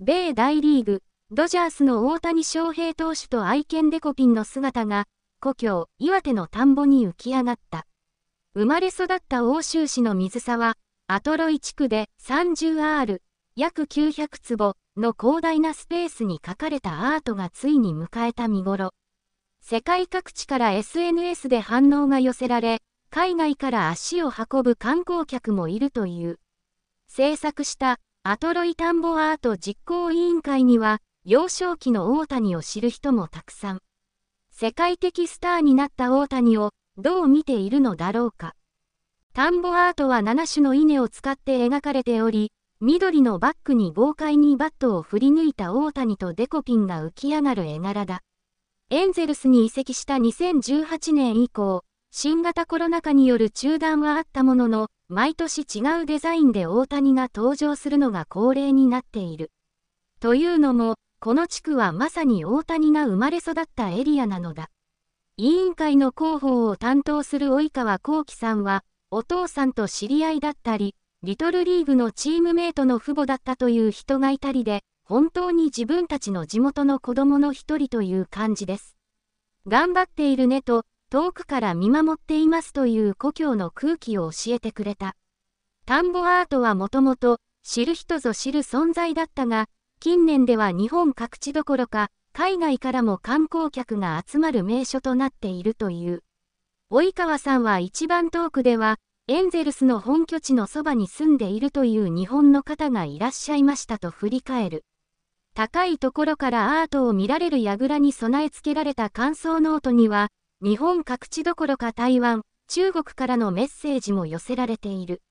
米大リーグ、ドジャースの大谷翔平投手と愛犬デコピンの姿が、故郷、岩手の田んぼに浮き上がった。生まれ育った欧州市の水沢、アトロイ地区で 30R、約900坪の広大なスペースに書かれたアートがついに迎えた見頃。世界各地から SNS で反応が寄せられ、海外から足を運ぶ観光客もいるという。制作したアトロイ田んぼアート実行委員会には、幼少期の大谷を知る人もたくさん。世界的スターになった大谷をどう見ているのだろうか。田んぼアートは7種の稲を使って描かれており、緑のバッグに豪快にバットを振り抜いた大谷とデコピンが浮き上がる絵柄だ。エンゼルスに移籍した2018年以降、新型コロナ禍による中断はあったものの、毎年違うデザインで大谷が登場するのが恒例になっている。というのも、この地区はまさに大谷が生まれ育ったエリアなのだ。委員会の広報を担当する及川幸喜さんは、お父さんと知り合いだったり、リトルリーグのチームメイトの父母だったという人がいたりで、本当に自分たちの地元の子供の一人という感じです。頑張っているねと、遠くから見守っていますという故郷の空気を教えてくれた。田んぼアートはもともと知る人ぞ知る存在だったが、近年では日本各地どころか、海外からも観光客が集まる名所となっているという。及川さんは一番遠くでは、エンゼルスの本拠地のそばに住んでいるという日本の方がいらっしゃいましたと振り返る。高いところからアートを見られる櫓に備え付けられた感想ノートには、日本各地どころか台湾、中国からのメッセージも寄せられている。